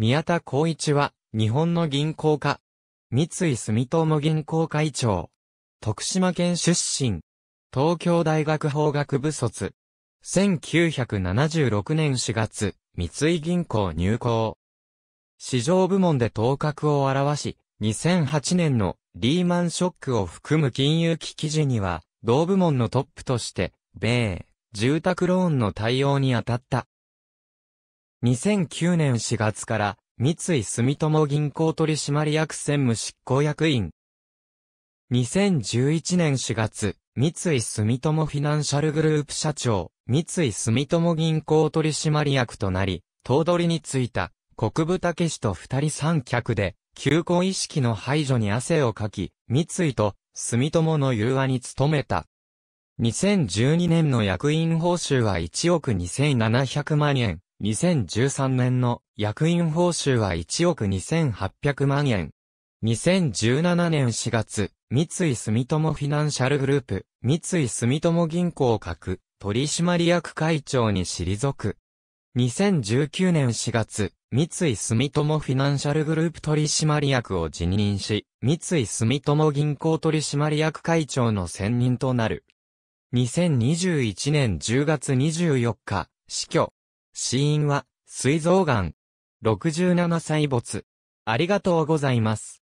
宮田孝一は、日本の銀行家。三井住友銀行会長。徳島県出身。東京大学法学部卒。1976年4月、三井銀行入行。市場部門で頭角を現し、2008年のリーマンショックを含む金融危機時には、同部門のトップとして、米、住宅ローンの対応に当たった。2009年4月から三井住友銀行取締役専務執行役員。2011年4月、三井住友フィナンシャルグループ社長、三井住友銀行取締役となり、頭取に就いた国部武氏と二人三脚で、休校意識の排除に汗をかき、三井と住友の融和に努めた。2012年の役員報酬は1億2700万円。2013年の役員報酬は1億2800万円。2017年4月、三井住友フィナンシャルグループ、三井住友銀行各取締役会長に退く。2019年4月、三井住友フィナンシャルグループ取締役を辞任し、三井住友銀行取締役会長の選任となる。2021年10月24日、死去。死因は、膵臓癌。67歳没。ありがとうございます。